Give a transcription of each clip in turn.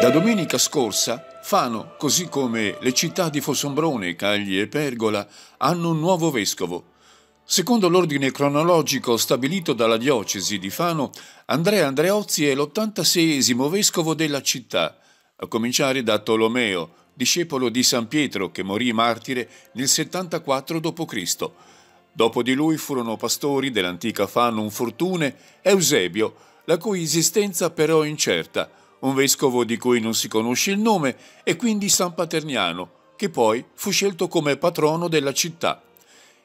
Da domenica scorsa Fano, così come le città di Fossombrone, Cagli e Pergola, hanno un nuovo vescovo. Secondo l'ordine cronologico stabilito dalla diocesi di Fano, Andrea Andreozzi è l'86esimo vescovo della città, a cominciare da Tolomeo, discepolo di San Pietro che morì martire nel 74 d.C. Dopo di lui furono pastori dell'antica Fano Fortune Eusebio, la cui esistenza però è incerta, un vescovo di cui non si conosce il nome e quindi San Paterniano, che poi fu scelto come patrono della città.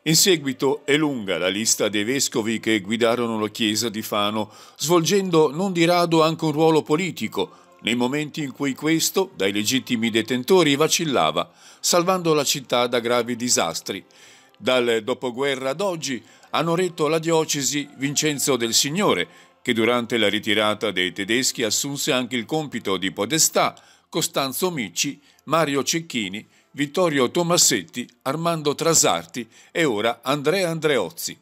In seguito è lunga la lista dei vescovi che guidarono la chiesa di Fano, svolgendo non di rado anche un ruolo politico, nei momenti in cui questo, dai legittimi detentori, vacillava, salvando la città da gravi disastri. Dal dopoguerra ad oggi hanno retto la diocesi Vincenzo del Signore, che durante la ritirata dei tedeschi assunse anche il compito di Podestà, Costanzo Micci, Mario Cecchini, Vittorio Tomassetti, Armando Trasarti e ora Andrea Andreozzi.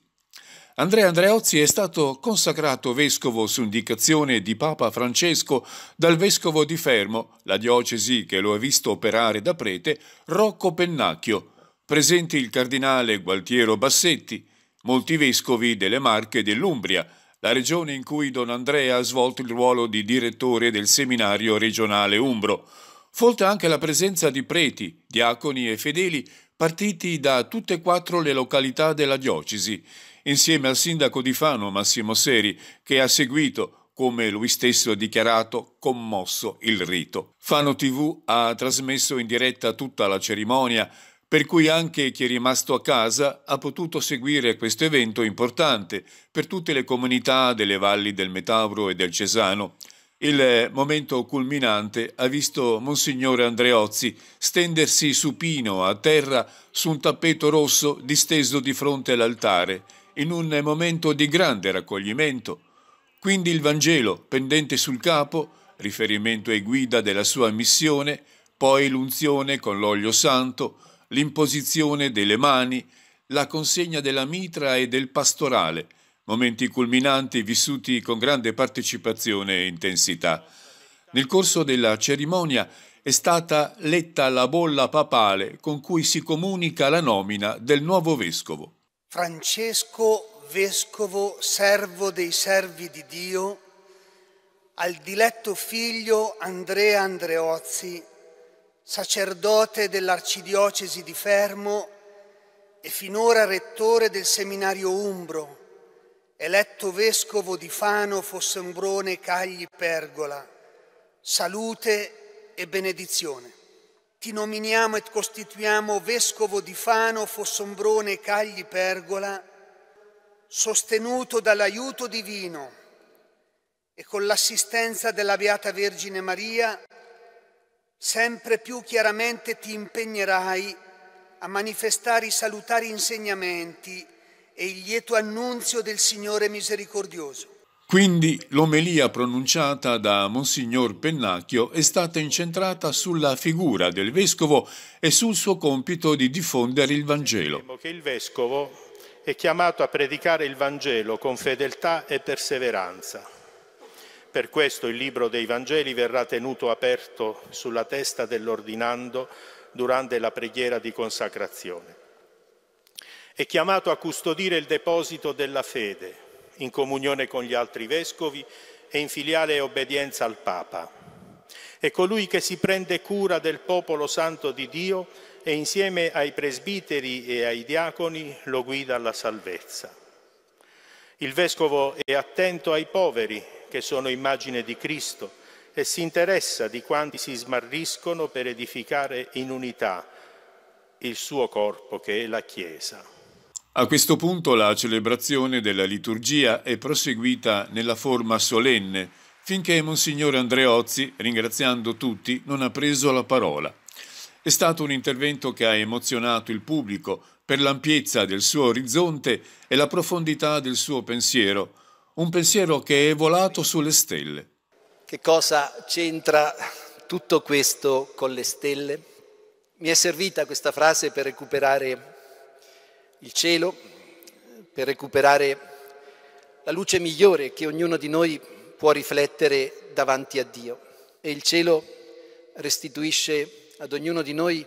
Andrea Andreozzi è stato consacrato vescovo su indicazione di Papa Francesco dal vescovo di Fermo, la diocesi che lo ha visto operare da prete, Rocco Pennacchio, presenti il cardinale Gualtiero Bassetti, molti vescovi delle Marche e dell'Umbria, la regione in cui Don Andrea ha svolto il ruolo di direttore del seminario regionale Umbro. Folta anche la presenza di preti, diaconi e fedeli partiti da tutte e quattro le località della diocesi, insieme al sindaco di Fano Massimo Seri, che ha seguito, come lui stesso ha dichiarato, commosso il rito. Fano TV ha trasmesso in diretta tutta la cerimonia, per cui anche chi è rimasto a casa ha potuto seguire questo evento importante per tutte le comunità delle valli del Metauro e del Cesano. Il eh, momento culminante ha visto Monsignore Andreozzi stendersi supino a terra su un tappeto rosso disteso di fronte all'altare, in un momento di grande raccoglimento. Quindi il Vangelo, pendente sul capo, riferimento e guida della sua missione, poi l'unzione con l'olio santo, l'imposizione delle mani, la consegna della mitra e del pastorale, momenti culminanti vissuti con grande partecipazione e intensità. Nel corso della cerimonia è stata letta la bolla papale con cui si comunica la nomina del nuovo vescovo. Francesco, vescovo, servo dei servi di Dio, al diletto figlio Andrea Andreozzi, sacerdote dell'arcidiocesi di Fermo e finora rettore del seminario Umbro, eletto vescovo di Fano, Fossombrone, Cagli, Pergola, salute e benedizione. Ti nominiamo e costituiamo vescovo di Fano, Fossombrone, Cagli, Pergola, sostenuto dall'aiuto divino e con l'assistenza della Beata Vergine Maria, sempre più chiaramente ti impegnerai a manifestare i salutari insegnamenti e il lieto annunzio del Signore misericordioso. Quindi l'omelia pronunciata da Monsignor Pennacchio è stata incentrata sulla figura del vescovo e sul suo compito di diffondere il Vangelo. Che il vescovo è chiamato a predicare il Vangelo con fedeltà e perseveranza per questo il libro dei Vangeli verrà tenuto aperto sulla testa dell'ordinando durante la preghiera di consacrazione. È chiamato a custodire il deposito della fede, in comunione con gli altri vescovi e in filiale obbedienza al Papa. È colui che si prende cura del popolo santo di Dio e insieme ai presbiteri e ai diaconi lo guida alla salvezza. Il vescovo è attento ai poveri che sono immagine di Cristo, e si interessa di quanti si smarriscono per edificare in unità il suo corpo che è la Chiesa. A questo punto la celebrazione della liturgia è proseguita nella forma solenne, finché Monsignore Andreozzi, ringraziando tutti, non ha preso la parola. È stato un intervento che ha emozionato il pubblico per l'ampiezza del suo orizzonte e la profondità del suo pensiero, un pensiero che è volato sulle stelle. Che cosa c'entra tutto questo con le stelle? Mi è servita questa frase per recuperare il cielo, per recuperare la luce migliore che ognuno di noi può riflettere davanti a Dio. E il cielo restituisce ad ognuno di noi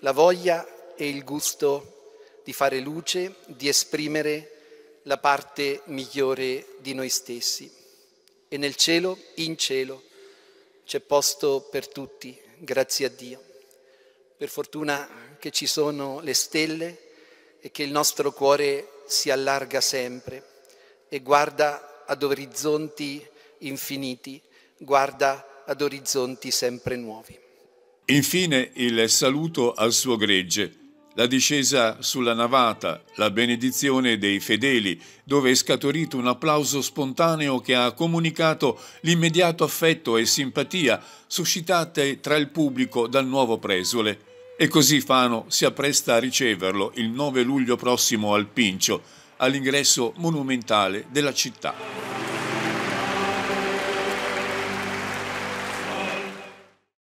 la voglia e il gusto di fare luce, di esprimere la parte migliore di noi stessi. E nel cielo, in cielo, c'è posto per tutti, grazie a Dio. Per fortuna che ci sono le stelle e che il nostro cuore si allarga sempre e guarda ad orizzonti infiniti, guarda ad orizzonti sempre nuovi. Infine il saluto al suo gregge la discesa sulla navata, la benedizione dei fedeli, dove è scaturito un applauso spontaneo che ha comunicato l'immediato affetto e simpatia suscitate tra il pubblico dal nuovo presole. E così Fano si appresta a riceverlo il 9 luglio prossimo al Pincio, all'ingresso monumentale della città.